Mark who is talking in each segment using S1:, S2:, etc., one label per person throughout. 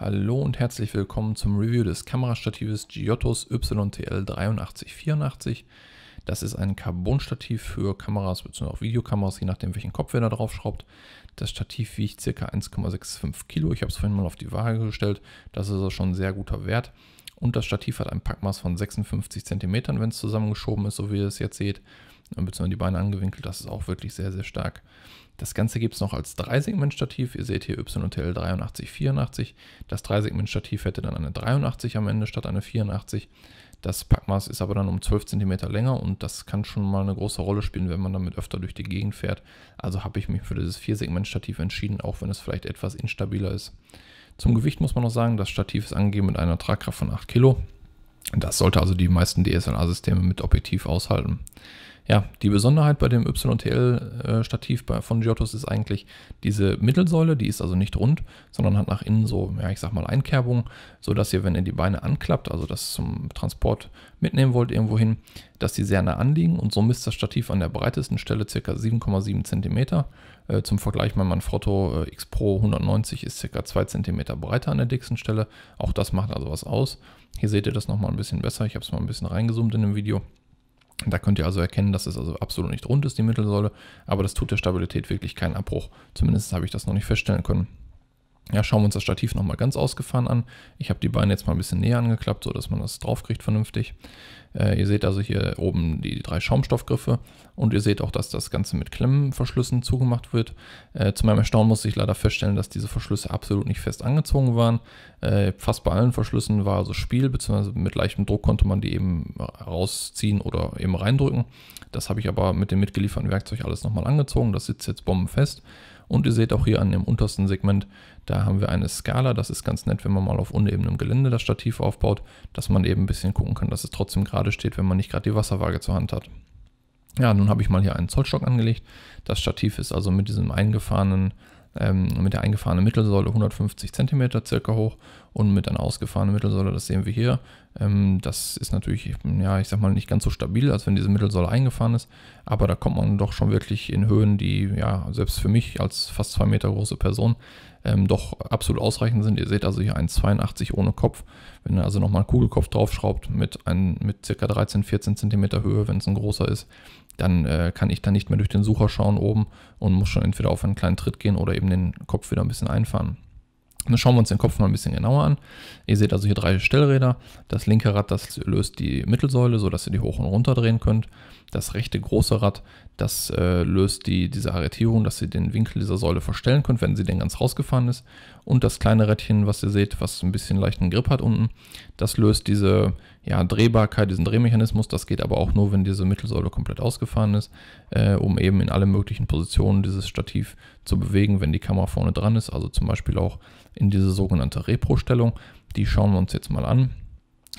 S1: Hallo und herzlich willkommen zum Review des Kamerastatives Giottos YTL8384. Das ist ein Carbonstativ für Kameras bzw. auch Videokameras, je nachdem welchen Kopf ihr da drauf schraubt. Das Stativ wiegt ca. 1,65 Kilo. Ich habe es vorhin mal auf die Waage gestellt. Das ist also schon ein sehr guter Wert. Und das Stativ hat ein Packmaß von 56 cm, wenn es zusammengeschoben ist, so wie ihr es jetzt seht beziehungsweise die Beine angewinkelt. Das ist auch wirklich sehr, sehr stark. Das Ganze gibt es noch als Dreisegmentstativ. Ihr seht hier YTL 83, 84. Das Dreisegmentstativ hätte dann eine 83 am Ende statt eine 84. Das Packmaß ist aber dann um 12 cm länger und das kann schon mal eine große Rolle spielen, wenn man damit öfter durch die Gegend fährt. Also habe ich mich für dieses Viersegmentstativ entschieden, auch wenn es vielleicht etwas instabiler ist. Zum Gewicht muss man noch sagen, das Stativ ist angegeben mit einer Tragkraft von 8 Kilo. Das sollte also die meisten DSLR-Systeme mit Objektiv aushalten. Ja, die Besonderheit bei dem YTL-Stativ äh, von Giottos ist eigentlich diese Mittelsäule, die ist also nicht rund, sondern hat nach innen so, ja, ich sag mal Einkerbung, sodass ihr, wenn ihr die Beine anklappt, also das zum Transport mitnehmen wollt irgendwo hin, dass die sehr nah anliegen und so misst das Stativ an der breitesten Stelle ca. 7,7 cm. zum Vergleich, mein Manfrotto X Pro 190 ist ca. 2 cm breiter an der dicksten Stelle. Auch das macht also was aus. Hier seht ihr das nochmal ein bisschen besser. Ich habe es mal ein bisschen reingezoomt in dem Video. Da könnt ihr also erkennen, dass es also absolut nicht rund ist, die Mittelsäule, aber das tut der Stabilität wirklich keinen Abbruch. Zumindest habe ich das noch nicht feststellen können. Ja, schauen wir uns das Stativ nochmal ganz ausgefahren an. Ich habe die Beine jetzt mal ein bisschen näher angeklappt, sodass man das draufkriegt vernünftig. Äh, ihr seht also hier oben die, die, drei Schaumstoffgriffe und ihr seht auch, dass das Ganze mit Klemmenverschlüssen zugemacht wird. Äh, zu meinem Erstaunen musste ich leider feststellen, dass diese Verschlüsse absolut nicht fest angezogen waren. Äh, fast bei allen Verschlüssen war also Spiel, beziehungsweise mit leichtem Druck konnte man die eben rausziehen oder eben reindrücken. Das habe ich aber mit dem mitgelieferten Werkzeug alles nochmal angezogen. Das sitzt jetzt bombenfest. Und ihr seht auch hier an dem untersten Segment, da haben wir eine Skala. Das ist ganz nett, wenn man mal auf unebenem Gelände das Stativ aufbaut, dass man eben ein bisschen gucken kann, dass es trotzdem gerade steht, wenn man nicht gerade die Wasserwaage zur Hand hat. Ja, nun habe ich mal hier einen Zollstock angelegt. Das Stativ ist also mit diesem eingefahrenen ähm, mit der eingefahrenen Mittelsäule 150 cm circa hoch und mit einer ausgefahrenen Mittelsäule, das sehen wir hier. Ähm, das ist natürlich, ja, ich sag mal, nicht ganz so stabil, als wenn diese Mittelsäule eingefahren ist, aber da kommt man doch schon wirklich in Höhen, die, ja, selbst für mich als fast zwei Meter große Person, ähm, doch absolut ausreichend sind. Ihr seht also hier 1,82 ohne Kopf. Wenn ihr also nochmal einen Kugelkopf draufschraubt mit, ein, mit circa 13, 14 cm Höhe, wenn es ein großer ist, dann äh, kann ich da nicht mehr durch den Sucher schauen oben und muss schon entweder auf einen kleinen Tritt gehen oder eben den Kopf wieder ein bisschen einfahren. Dann schauen wir uns den Kopf mal ein bisschen genauer an. Ihr seht also hier drei Stellräder. Das linke Rad, das löst die Mittelsäule, sodass ihr die hoch und runter drehen könnt. Das rechte große Rad, das äh, löst die, diese Arretierung, dass ihr den Winkel dieser Säule verstellen könnt, wenn sie denn ganz rausgefahren ist. Und das kleine Rädchen, was ihr seht, was ein bisschen leichten Grip hat unten, das löst diese ja, Drehbarkeit, diesen Drehmechanismus. Das geht aber auch nur, wenn diese Mittelsäule komplett ausgefahren ist, äh, um eben in alle möglichen Positionen dieses Stativ zu bewegen, wenn die Kamera vorne dran ist. Also zum Beispiel auch in diese sogenannte Repro-Stellung. Die schauen wir uns jetzt mal an.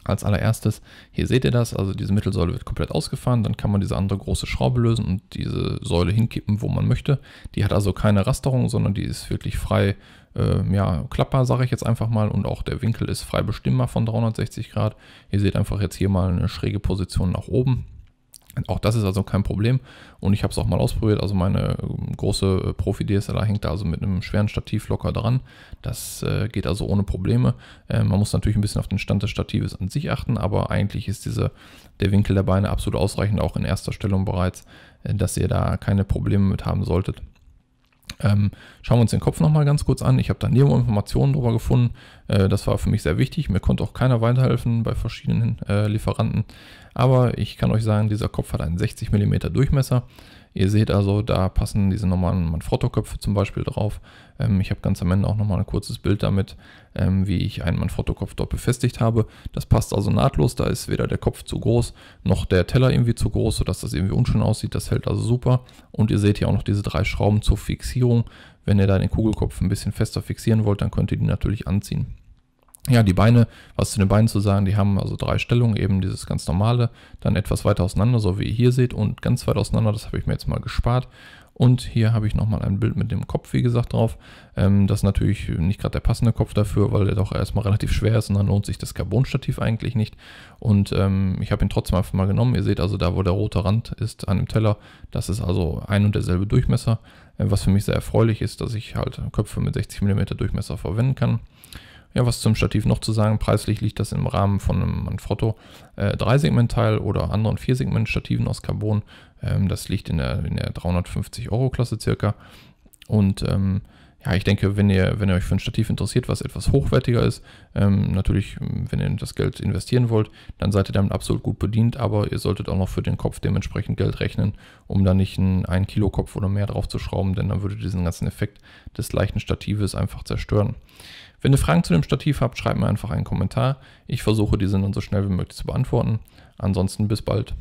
S1: Als allererstes, hier seht ihr das, also diese Mittelsäule wird komplett ausgefahren, dann kann man diese andere große Schraube lösen und diese Säule hinkippen, wo man möchte. Die hat also keine Rasterung, sondern die ist wirklich frei äh, ja, klappbar, sage ich jetzt einfach mal. Und auch der Winkel ist frei bestimmbar von 360 Grad. Ihr seht einfach jetzt hier mal eine schräge Position nach oben. Auch das ist also kein Problem und ich habe es auch mal ausprobiert. Also meine ähm, große äh, Profi-DSLR hängt da also mit einem schweren Stativ locker dran. Das äh, geht also ohne Probleme. Äh, man muss natürlich ein bisschen auf den Stand des Statives an sich achten, aber eigentlich ist diese, der Winkel der Beine absolut ausreichend, auch in erster Stellung bereits, äh, dass ihr da keine Probleme mit haben solltet. Ähm, schauen wir uns den Kopf nochmal ganz kurz an. Ich habe da nirgendwo Informationen darüber gefunden. Äh, das war für mich sehr wichtig. Mir konnte auch keiner weiterhelfen bei verschiedenen äh, Lieferanten. Aber ich kann euch sagen, dieser Kopf hat einen 60 mm Durchmesser. Ihr seht also, da passen diese normalen Manfrotto-Köpfe zum Beispiel drauf. Ähm, ich habe ganz am Ende auch nochmal ein kurzes Bild damit, ähm, wie ich einen Manfrotto-Kopf dort befestigt habe. Das passt also nahtlos, da ist weder der Kopf zu groß, noch der Teller irgendwie zu groß, sodass das irgendwie unschön aussieht. Das hält also super. Und ihr seht hier auch noch diese drei Schrauben zur Fixierung. Wenn ihr da den Kugelkopf ein bisschen fester fixieren wollt, dann könnt ihr die natürlich anziehen. Ja, die Beine, was zu den Beinen zu sagen, die haben also drei Stellungen, eben dieses ganz normale, dann etwas weiter auseinander, so wie ihr hier seht, und ganz weit auseinander, das habe ich mir jetzt mal gespart. Und hier habe ich nochmal ein Bild mit dem Kopf, wie gesagt, drauf. Ähm, das ist natürlich nicht gerade der passende Kopf dafür, weil er doch erstmal relativ schwer ist und dann lohnt sich das Carbon-Stativ eigentlich nicht. Und ähm, ich habe ihn trotzdem einfach mal genommen. Ihr seht also da, wo der rote Rand ist an dem Teller, das ist also ein und derselbe Durchmesser. Äh, was für mich sehr erfreulich ist, dass ich halt Köpfe mit 60 mm Durchmesser verwenden kann. Ja, was zum Stativ noch zu sagen, preislich liegt das im Rahmen von einem Manfrotto äh, 3-Segment-Teil oder anderen 4-Segment-Stativen aus Carbon. Ähm, das liegt in der, in der 350-Euro-Klasse circa. Und ähm, ja, ich denke, wenn ihr, wenn ihr euch für ein Stativ interessiert, was etwas hochwertiger ist, ähm, natürlich, ähm, wenn ihr das Geld investieren wollt, dann seid ihr damit absolut gut bedient, aber ihr solltet auch noch für den Kopf dementsprechend Geld rechnen, um da nicht einen 1 Kilo Kopf oder mehr drauf zu schrauben, denn dann würde diesen ganzen Effekt des leichten Statives einfach zerstören. Wenn ihr Fragen zu dem Stativ habt, schreibt mir einfach einen Kommentar. Ich versuche, diese dann so schnell wie möglich zu beantworten. Ansonsten bis bald.